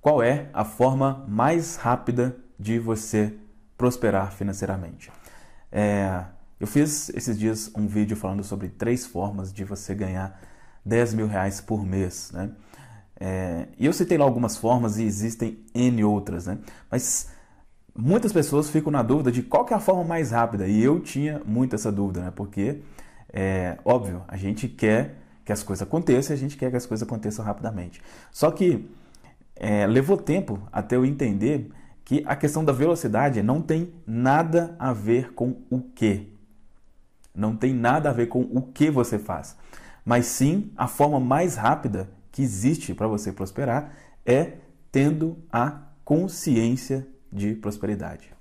qual é a forma mais rápida de você prosperar financeiramente. É, eu fiz esses dias um vídeo falando sobre três formas de você ganhar 10 mil reais por mês, né? É, e eu citei lá algumas formas e existem N outras, né? Mas muitas pessoas ficam na dúvida de qual é a forma mais rápida. E eu tinha muito essa dúvida, né? Porque, é, óbvio, a gente quer que as coisas aconteçam e a gente quer que as coisas aconteçam rapidamente. Só que é, levou tempo até eu entender que a questão da velocidade não tem nada a ver com o que. Não tem nada a ver com o que você faz. Mas sim, a forma mais rápida que existe para você prosperar é tendo a consciência de prosperidade.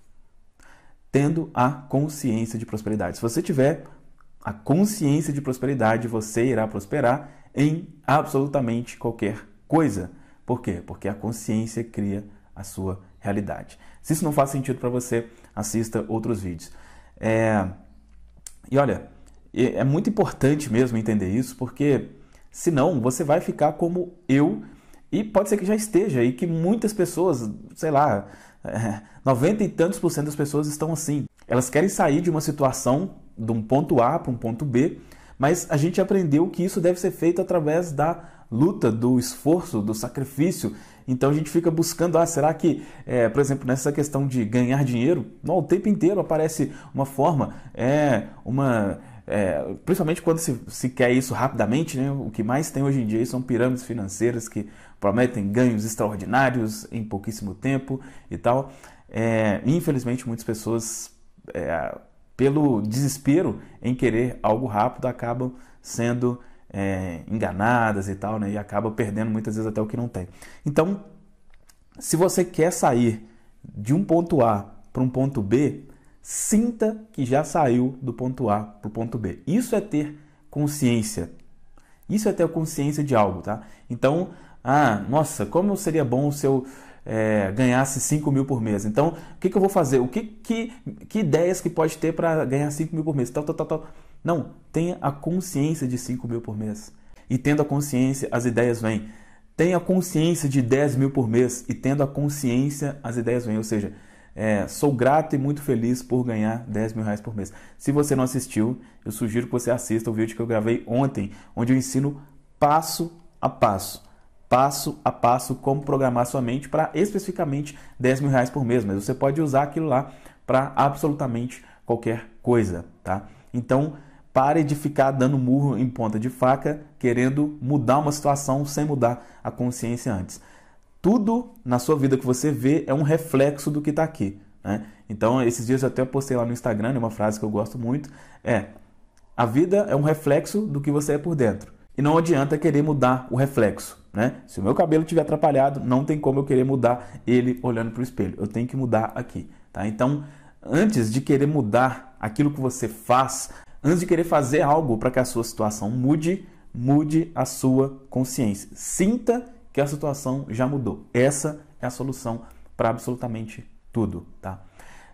Tendo a consciência de prosperidade. Se você tiver a consciência de prosperidade, você irá prosperar em absolutamente qualquer coisa. Por quê? Porque a consciência cria a sua realidade. Se isso não faz sentido para você, assista outros vídeos. É... E olha, é muito importante mesmo entender isso, porque senão você vai ficar como eu e pode ser que já esteja e que muitas pessoas, sei lá, noventa é, e tantos por cento das pessoas estão assim. Elas querem sair de uma situação, de um ponto A para um ponto B, mas a gente aprendeu que isso deve ser feito através da luta, do esforço, do sacrifício. Então a gente fica buscando, ah, será que, é, por exemplo, nessa questão de ganhar dinheiro, não, o tempo inteiro aparece uma forma, é uma é, principalmente quando se, se, quer isso rapidamente, né? o que mais tem hoje em dia são pirâmides financeiras que prometem ganhos extraordinários em pouquíssimo tempo e tal. É, infelizmente, muitas pessoas, é, pelo desespero em querer algo rápido, acabam sendo é, enganadas e tal, né? E acaba perdendo muitas vezes até o que não tem. Então, se você quer sair de um ponto A para um ponto B, sinta que já saiu do ponto A para o ponto B. Isso é ter consciência. Isso é ter consciência de algo, tá? Então, ah, nossa, como seria bom se eu é, ganhasse 5 mil por mês. Então, o que, que eu vou fazer? O que, que, que ideias que pode ter para ganhar 5 mil por mês? Tal, tal, tal, tal. Não, tenha a consciência de 5 mil por mês. E tendo a consciência, as ideias vêm. Tenha consciência de 10 mil por mês. E tendo a consciência, as ideias vêm. Ou seja, é, sou grato e muito feliz por ganhar 10 mil reais por mês. Se você não assistiu, eu sugiro que você assista o vídeo que eu gravei ontem, onde eu ensino passo a passo passo a passo como programar sua mente para especificamente 10 mil reais por mês, mas você pode usar aquilo lá para absolutamente qualquer coisa, tá? Então, Pare de ficar dando murro em ponta de faca, querendo mudar uma situação sem mudar a consciência antes. Tudo na sua vida que você vê é um reflexo do que está aqui. Né? Então, esses dias eu até postei lá no Instagram né, uma frase que eu gosto muito: é a vida é um reflexo do que você é por dentro. E não adianta querer mudar o reflexo. Né? Se o meu cabelo estiver atrapalhado, não tem como eu querer mudar ele olhando para o espelho. Eu tenho que mudar aqui. Tá? Então, antes de querer mudar aquilo que você faz, Antes de querer fazer algo para que a sua situação mude, mude a sua consciência. Sinta que a situação já mudou. Essa é a solução para absolutamente tudo, tá?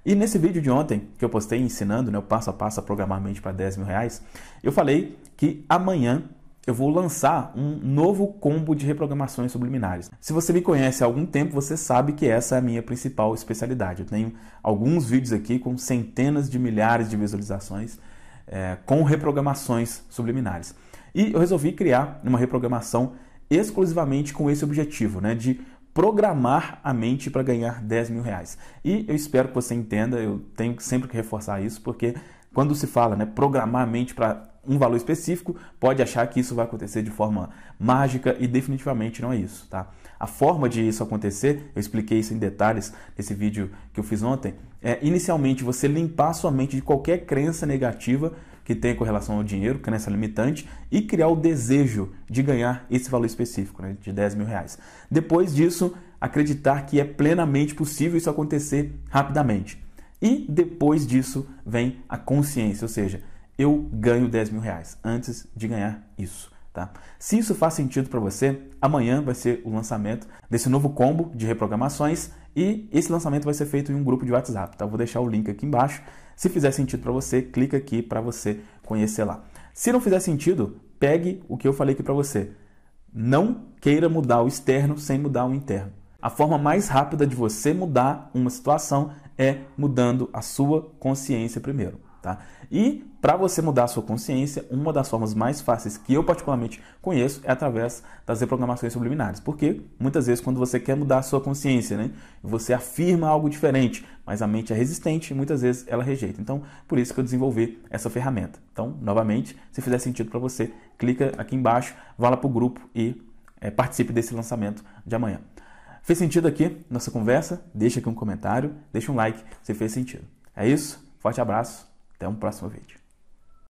E nesse vídeo de ontem, que eu postei ensinando, né, o passo a passo a programar mente para 10 mil reais, eu falei que amanhã eu vou lançar um novo combo de reprogramações subliminares. Se você me conhece há algum tempo, você sabe que essa é a minha principal especialidade. Eu tenho alguns vídeos aqui com centenas de milhares de visualizações é, com reprogramações subliminares. E eu resolvi criar uma reprogramação exclusivamente com esse objetivo, né, de programar a mente para ganhar 10 mil reais. E eu espero que você entenda, eu tenho sempre que reforçar isso, porque quando se fala, né, programar a mente para um valor específico, pode achar que isso vai acontecer de forma mágica e definitivamente não é isso, tá? A forma de isso acontecer, eu expliquei isso em detalhes nesse vídeo que eu fiz ontem, é inicialmente você limpar sua mente de qualquer crença negativa que tem com relação ao dinheiro, crença limitante, e criar o desejo de ganhar esse valor específico, né, de 10 mil reais. Depois disso, acreditar que é plenamente possível isso acontecer rapidamente. E depois disso vem a consciência, ou seja, eu ganho 10 mil reais antes de ganhar isso. Tá? Se isso faz sentido para você, amanhã vai ser o lançamento desse novo combo de reprogramações e esse lançamento vai ser feito em um grupo de WhatsApp. Tá? vou deixar o link aqui embaixo. Se fizer sentido para você, clica aqui para você conhecer lá. Se não fizer sentido, pegue o que eu falei aqui para você. Não queira mudar o externo sem mudar o interno. A forma mais rápida de você mudar uma situação é mudando a sua consciência primeiro. Tá? E para você mudar a sua consciência, uma das formas mais fáceis que eu particularmente conheço é através das reprogramações subliminares. Porque muitas vezes quando você quer mudar a sua consciência, né, você afirma algo diferente, mas a mente é resistente e muitas vezes ela rejeita. Então, por isso que eu desenvolvi essa ferramenta. Então, novamente, se fizer sentido para você, clica aqui embaixo, vá lá para o grupo e é, participe desse lançamento de amanhã. Fez sentido aqui nossa conversa? Deixa aqui um comentário, deixa um like se fez sentido. É isso, forte abraço até um próximo vídeo.